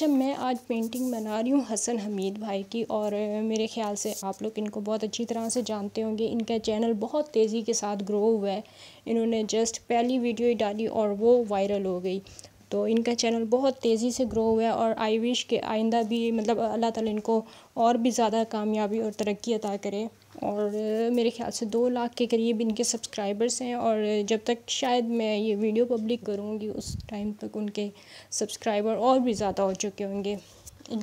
अच्छा मैं आज पेंटिंग बना रही हूँ हसन हमीद भाई की और मेरे ख्याल से आप लोग इनको बहुत अच्छी तरह से जानते होंगे इनका चैनल बहुत तेज़ी के साथ ग्रो हुआ है इन्होंने जस्ट पहली वीडियो ही डाली और वो वायरल हो गई तो इनका चैनल बहुत तेज़ी से ग्रो हुआ है और आई विश के आइंदा भी मतलब अल्लाह ताला इनको और भी ज़्यादा कामयाबी और तरक्की अता करे और मेरे ख्याल से दो लाख के करीब इनके सब्सक्राइबर्स हैं और जब तक शायद मैं ये वीडियो पब्लिक करूँगी उस टाइम तक उनके सब्सक्राइबर और भी ज़्यादा हो चुके होंगे इन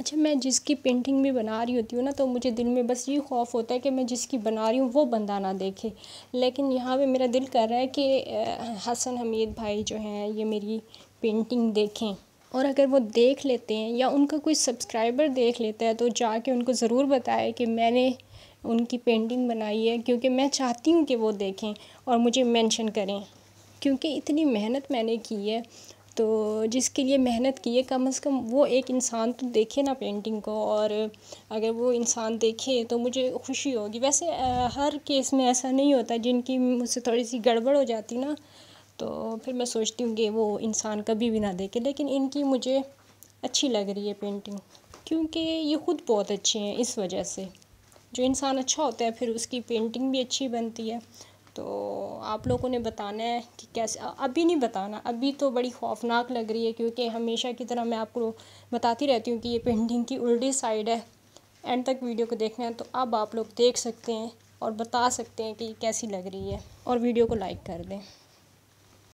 अच्छा मैं जिसकी पेंटिंग भी बना रही होती हूँ ना तो मुझे दिल में बस ये खौफ होता है कि मैं जिसकी बना रही हूँ वो बंदा ना देखे लेकिन यहाँ पे मेरा दिल कर रहा है कि हसन हमीद भाई जो हैं ये मेरी पेंटिंग देखें और अगर वो देख लेते हैं या उनका कोई सब्सक्राइबर देख लेता है तो जाके उनको ज़रूर बताए कि मैंने उनकी पेंटिंग बनाई है क्योंकि मैं चाहती हूँ कि वो देखें और मुझे मेंशन करें क्योंकि इतनी मेहनत मैंने की है तो जिसके लिए मेहनत की है कम से कम वो एक इंसान तो देखे ना पेंटिंग को और अगर वो इंसान देखे तो मुझे खुशी होगी वैसे हर केस में ऐसा नहीं होता जिनकी मुझसे थोड़ी सी गड़बड़ हो जाती ना तो फिर मैं सोचती हूँ कि वो इंसान कभी भी ना देखे लेकिन इनकी मुझे अच्छी लग रही है पेंटिंग क्योंकि ये ख़ुद बहुत अच्छे हैं इस वजह से जो इंसान अच्छा होता है फिर उसकी पेंटिंग भी अच्छी बनती है तो आप लोगों ने बताना है कि कैसे अभी नहीं बताना अभी तो बड़ी खौफनाक लग रही है क्योंकि हमेशा की तरह मैं आपको बताती रहती हूँ कि ये पेंटिंग की उल्टी साइड है एंड तक वीडियो को देखना है तो अब आप लोग देख सकते हैं और बता सकते हैं कि कैसी लग रही है और वीडियो को लाइक कर दें